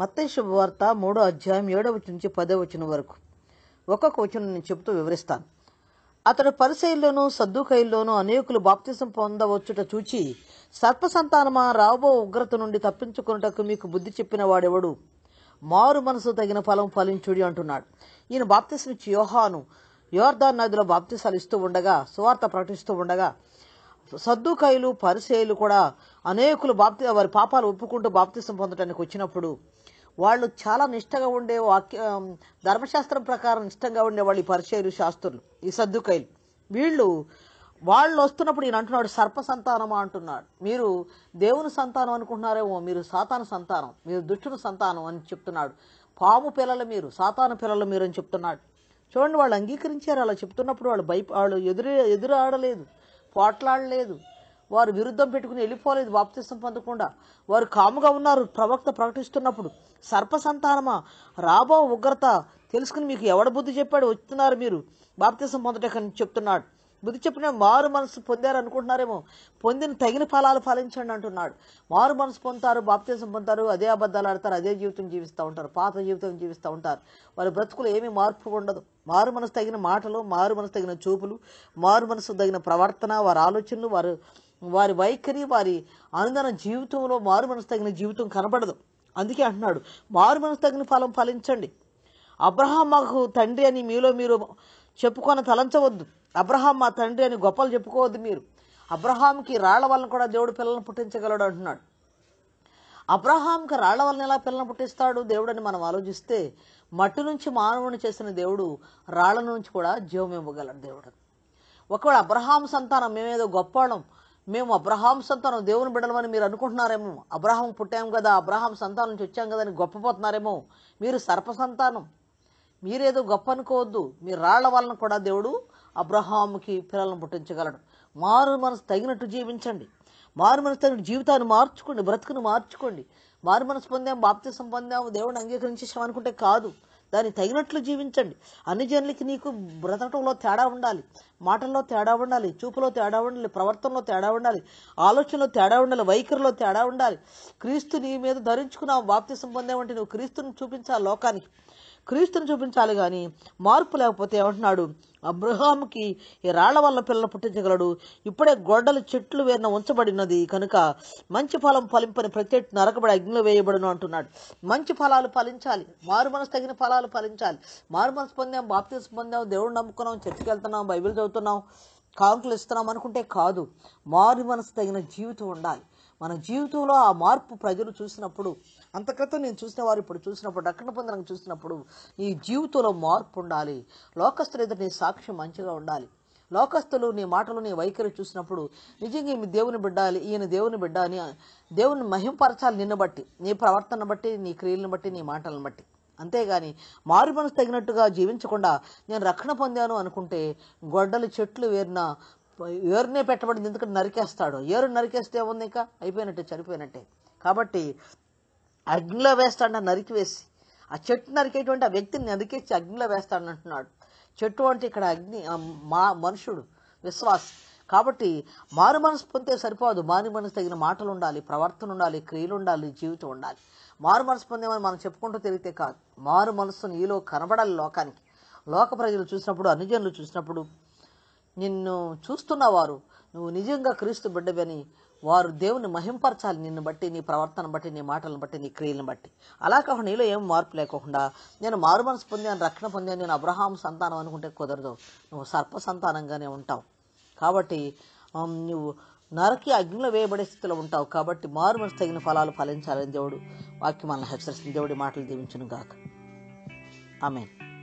మత్తయ్య శుభవార్త మూడో అధ్యాయం ఏడవ నుంచి పదో వచనం వరకు ఒక్కొక్క వచనం నేను చెబుతూ వివరిస్తాను అతడు పరిశైల్లోనూ సద్దుకైల్లోనూ అనేకులు బాప్తిసం పొందవచ్చుట చూచి సర్పసంతానమా రాబో ఉగ్రత నుండి తప్పించుకున్నటకు మీకు బుద్ధి చెప్పిన వాడెవడు మారు మనసు తగిన ఫలం ఫలించుడి అంటున్నాడు ఈయన బాప్తిసం యోహాను యోర్దాన్ నదిలో బాప్తిసాలు ఇస్తూ ఉండగా సువార్త ప్రకటిస్తూ ఉండగా సద్దుకాయలు పరిసేయులు కూడా అనేకులు బాప్తి వారి పాపాలు ఒప్పుకుంటూ బాప్తిసం పొందడానికి వచ్చినప్పుడు వాళ్ళు చాలా నిష్టగా ఉండే వాక్య ధర్మశాస్త్రం ప్రకారం నిష్టంగా ఉండే వాళ్ళు ఈ పరిచయలు శాస్త్రులు ఈ సద్దుకైలు వీళ్ళు వాళ్ళు వస్తున్నప్పుడు ఈయన అంటున్నాడు సర్ప సంతానమా అంటున్నాడు మీరు దేవుని సంతానం అనుకుంటున్నారేమో మీరు సాతాన సంతానం మీరు దుష్టుని సంతానం అని చెప్తున్నాడు పాము పిల్లలు మీరు సాతాన పిల్లలు మీరు అని చెప్తున్నాడు చూడండి వాళ్ళు అంగీకరించారు అలా చెప్తున్నప్పుడు వాళ్ళు భయ వాళ్ళు ఎదురు ఎదురు ఆడలేదు పోట్లాడలేదు వారు విరుద్ధం పెట్టుకుని వెళ్ళిపోలేదు బాప్తిష్టం పొందకుండా వారు కాముగా ఉన్నారు ప్రవక్త ప్రకటిస్తున్నప్పుడు సర్పసంతానమా రాబో ఉగ్రత తెలుసుకుని మీకు ఎవడ బుద్ధి చెప్పాడు వస్తున్నారు మీరు బాప్తిష్టం పొందటకని చెప్తున్నాడు బుద్ధి చెప్పిన మారు మనసు పొందారు అనుకుంటున్నారేమో పొందిన తగిన ఫలాలు ఫలించండి అంటున్నాడు మారు మనసు పొందుతారు బాప్తీసం పొందుతారు అదే అబద్ధాలు ఆడతారు అదే జీవితం జీవిస్తూ ఉంటారు పాత జీవితం జీవిస్తూ ఉంటారు వారి బ్రతుకులు ఏమీ మార్పు ఉండదు మారు మనసు తగిన మాటలు మారు మనసు తగిన చూపులు మారు మనసు తగిన ప్రవర్తన వారి ఆలోచనలు వారు వారి వైఖరి వారి అనుదాన జీవితంలో మారు మనసు తగిన జీవితం కనబడదు అందుకే అంటున్నాడు మారు మనసు తగిన ఫలం ఫలించండి అబ్రహాం మాకు తండ్రి అని మీలో మీరు చెప్పుకొని తలంచవద్దు అబ్రహాం మా తండ్రి అని గొప్పలు చెప్పుకోవద్దు మీరు అబ్రహాంకి రాళ్ల వలన కూడా దేవుడు పిల్లలను పుట్టించగలడు అంటున్నాడు అబ్రహాంకి రాళ్ల వలన ఎలా పిల్లలను పుట్టిస్తాడు దేవుడని మనం ఆలోచిస్తే మట్టి నుంచి మానవుని చేసిన దేవుడు రాళ్ల నుంచి కూడా జీవం ఇవ్వగలడు దేవుడు ఒకవేళ అబ్రహాం సంతానం మేమేదో గొప్పవాళ్ళం మేము అబ్రహాం సంతానం దేవుని బిడ్డలమని మీరు అనుకుంటున్నారేమో అబ్రహాం పుట్టాము కదా అబ్రహాం సంతానం నుంచి వచ్చాం కదా అని గొప్పపోతున్నారేమో మీరు సర్ప సంతానం మీరేదో గొప్ప అనుకోవద్దు మీ రాళ్ల వలన కూడా దేవుడు అబ్రహాముకి పిల్లలను పుట్టించగలడు మారు మనసు తగినట్టు జీవించండి మారు మనసు తగిన జీవితాన్ని మార్చుకోండి బ్రతుకును మార్చుకోండి మారు మనసు పొందాం బాప్తి పొందాము దేవుడిని అంగీకరించేసాం అనుకుంటే కాదు దానికి తగినట్లు జీవించండి అన్ని జనులకి నీకు బ్రతకటంలో తేడా ఉండాలి మాటల్లో తేడా ఉండాలి చూపులో తేడా ఉండాలి ప్రవర్తనలో తేడా ఉండాలి ఆలోచనలో తేడా ఉండాలి వైఖరిలో తేడా ఉండాలి క్రీస్తు నీ మీద ధరించుకున్న బాప్తి పొందావంటే నువ్వు క్రీస్తుని చూపించాలి లోకానికి క్రీస్తుని చూపించాలి కానీ మార్పు లేకపోతే ఏమంటున్నాడు అబ్రహాంకి ఈ రాళ్ల వల్ల పిల్లలు పుట్టించగలడు ఇప్పుడే గొడ్డలు చెట్లు వేరిన ఉంచబడినది కనుక మంచి ఫలం ఫలింపని ప్రతి నరకబడి అగ్నిలో వేయబడును అంటున్నాడు మంచి ఫలాలు ఫలించాలి మారు మనసు తగిన ఫలాలు ఫలించాలి మారు మనసు పొందాం బాప్తీసు పొందాం దేవుడు నమ్ముకున్నాం చర్చికి వెళ్తున్నాం బైబిల్ చదువుతున్నాం కాంకులు ఇస్తున్నాం అనుకుంటే కాదు మారు మనసు తగిన జీవితం ఉండాలి మన జీవితంలో ఆ మార్పు ప్రజలు చూసినప్పుడు అంతక్రితం నేను చూసిన వారు ఇప్పుడు చూసినప్పుడు రక్షణ పొందడం చూసినప్పుడు నీ జీవితంలో మార్పు ఉండాలి లోకస్తులు నీ సాక్ష్యం మంచిగా ఉండాలి లోకస్తులు నీ మాటలు నీ వైఖరి చూసినప్పుడు నిజంగా ఈమె దేవుని బిడ్డాలి ఈయన దేవుని బిడ్డ అని దేవుని మహింపరచాలి నిన్ను బట్టి నీ ప్రవర్తన బట్టి నీ క్రియలను బట్టి నీ మాటలను బట్టి అంతేగాని మారు మనసు తగినట్టుగా జీవించకుండా నేను రక్షణ పొందాను అనుకుంటే గొడ్డలు చెట్లు వేరిన ఏరునే పెట్టబడింది ఎందుకంటే నరికేస్తాడు ఏరు నరికేస్తే ఏముంది ఇంకా అయిపోయినట్టే చనిపోయినట్టే కాబట్టి అగ్నిలో వేస్తాడు వేసి ఆ చెట్టు నరికేటువంటి ఆ వ్యక్తిని నరికేసి అగ్నిలో వేస్తాడు అంటున్నాడు చెట్టు అంటే ఇక్కడ అగ్ని మా మనుషుడు విశ్వాస్ కాబట్టి మారు మనసు పొందితే సరిపోదు మారు మనసు తగిన మాటలు ఉండాలి ప్రవర్తన ఉండాలి క్రియలు ఉండాలి జీవితం ఉండాలి మారు మనసు పొందేమని మనం చెప్పుకుంటూ తిరిగితే కాదు మారు మనసును ఈలో కనబడాలి లోకానికి లోక ప్రజలు చూసినప్పుడు అనుజనులు చూసినప్పుడు నిన్ను చూస్తున్నవారు నువ్వు నిజంగా క్రీస్తు బిడ్డవని వారు దేవుని మహింపరచాలి నిన్ను బట్టి నీ ప్రవర్తన బట్టి నీ మాటలను బట్టి నీ క్రియలను బట్టి అలా కాకుండా నీలో ఏం మార్పు లేకుండా నేను మారు మనసు పొందాను రక్షణ పొందాను నేను అబ్రహాం సంతానం అనుకుంటే కుదరదు నువ్వు సర్ప సంతానంగానే ఉంటావు కాబట్టి నువ్వు నరకి అగ్నిలో వేయబడే స్థితిలో ఉంటావు కాబట్టి మారు మనసు తగిన ఫలాలు ఫలించాలని దేవుడు వాక్యం మనల్ని హెచ్చరిస్తున్న దేవుడి మాటలు దీవించును గాక ఆమె